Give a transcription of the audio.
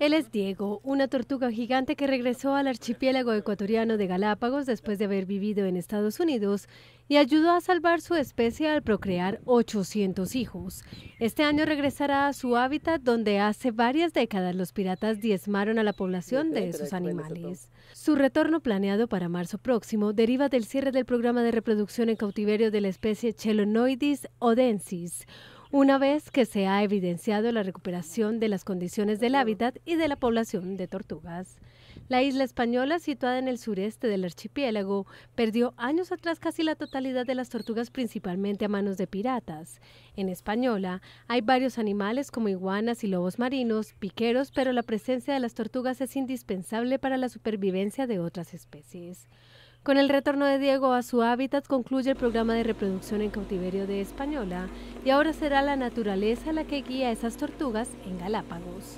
Él es Diego, una tortuga gigante que regresó al archipiélago ecuatoriano de Galápagos después de haber vivido en Estados Unidos y ayudó a salvar su especie al procrear 800 hijos. Este año regresará a su hábitat donde hace varias décadas los piratas diezmaron a la población de esos animales. Su retorno planeado para marzo próximo deriva del cierre del programa de reproducción en cautiverio de la especie Chelonoidis odensis, una vez que se ha evidenciado la recuperación de las condiciones del hábitat y de la población de tortugas. La isla española, situada en el sureste del archipiélago, perdió años atrás casi la totalidad de las tortugas, principalmente a manos de piratas. En Española hay varios animales como iguanas y lobos marinos, piqueros, pero la presencia de las tortugas es indispensable para la supervivencia de otras especies. Con el retorno de Diego a su hábitat concluye el programa de reproducción en cautiverio de Española y ahora será la naturaleza la que guía a esas tortugas en Galápagos.